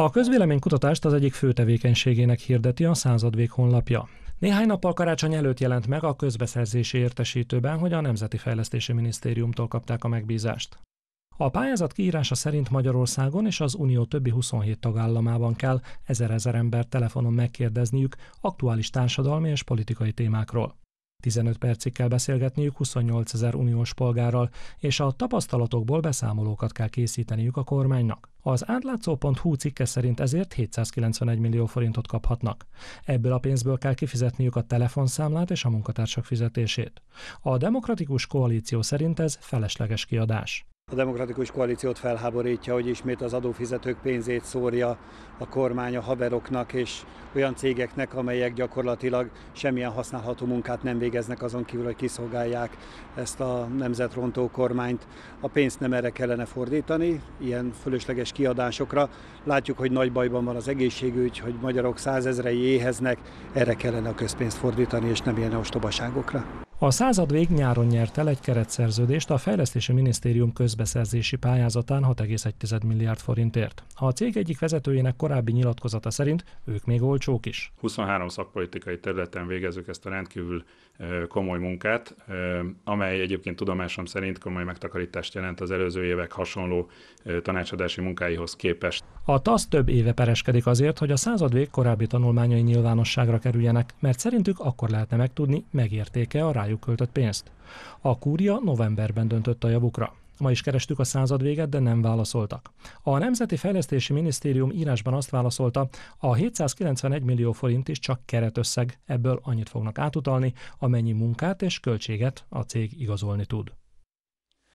A közvéleménykutatást az egyik fő tevékenységének hirdeti a századvég honlapja. Néhány nappal karácsony előtt jelent meg a közbeszerzési értesítőben, hogy a Nemzeti Fejlesztési Minisztériumtól kapták a megbízást. A pályázat kiírása szerint Magyarországon és az Unió többi 27 tagállamában kell ezer-ezer ember telefonon megkérdezniük aktuális társadalmi és politikai témákról. 15 percig kell beszélgetniük 28 ezer uniós polgárral, és a tapasztalatokból beszámolókat kell készíteniük a kormánynak. Az átlátszó.hu cikke szerint ezért 791 millió forintot kaphatnak. Ebből a pénzből kell kifizetniük a telefonszámlát és a munkatársak fizetését. A demokratikus koalíció szerint ez felesleges kiadás. A demokratikus koalíciót felháborítja, hogy ismét az adófizetők pénzét szórja a kormány a haveroknak és olyan cégeknek, amelyek gyakorlatilag semmilyen használható munkát nem végeznek azon kívül, hogy kiszolgálják ezt a nemzetrontó kormányt. A pénzt nem erre kellene fordítani, ilyen fölösleges kiadásokra. Látjuk, hogy nagy bajban van az egészségügy, hogy magyarok százezrei éheznek, erre kellene a közpénzt fordítani, és nem ilyen ostobaságokra. A század vég nyáron nyert el egy keretszerződést a Fejlesztési Minisztérium közbeszerzési pályázatán 6,1 milliárd forintért. A cég egyik vezetőjének korábbi nyilatkozata szerint ők még olcsók is. 23 szakpolitikai területen végezzük ezt a rendkívül komoly munkát, amely egyébként tudomásom szerint komoly megtakarítást jelent az előző évek hasonló tanácsadási munkáihoz képest. A TASZ több éve pereskedik azért, hogy a századvég korábbi tanulmányai nyilvánosságra kerüljenek, mert szerintük akkor lehetne megtudni, megértéke a rá rájuk költött pénzt. A kúria novemberben döntött a javukra. Ma is kerestük a század véget, de nem válaszoltak. A Nemzeti Fejlesztési Minisztérium írásban azt válaszolta, a 791 millió forint is csak keretösszeg, ebből annyit fognak átutalni, amennyi munkát és költséget a cég igazolni tud.